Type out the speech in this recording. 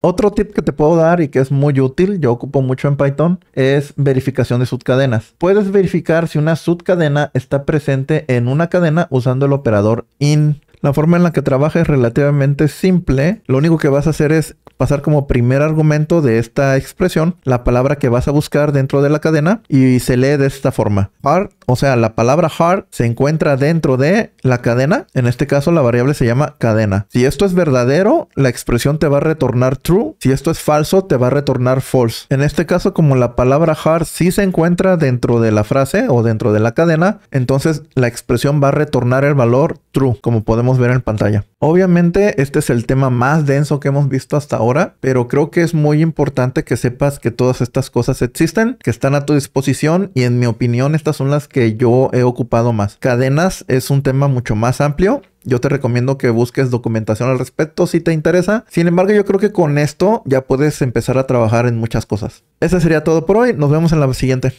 Otro tip que te puedo dar y que es muy útil, yo ocupo mucho en Python, es verificación de subcadenas. Puedes verificar si una subcadena está presente en una cadena usando el operador in la forma en la que trabaja es relativamente simple. Lo único que vas a hacer es pasar como primer argumento de esta expresión la palabra que vas a buscar dentro de la cadena y se lee de esta forma. Hard, o sea, la palabra hard se encuentra dentro de la cadena. En este caso, la variable se llama cadena. Si esto es verdadero, la expresión te va a retornar true. Si esto es falso, te va a retornar false. En este caso, como la palabra hard sí se encuentra dentro de la frase o dentro de la cadena, entonces la expresión va a retornar el valor true, como podemos ver en pantalla. Obviamente este es el tema más denso que hemos visto hasta ahora, pero creo que es muy importante que sepas que todas estas cosas existen, que están a tu disposición y en mi opinión estas son las que yo he ocupado más. Cadenas es un tema mucho más amplio yo te recomiendo que busques documentación al respecto si te interesa. Sin embargo, yo creo que con esto ya puedes empezar a trabajar en muchas cosas. Ese sería todo por hoy. Nos vemos en la siguiente.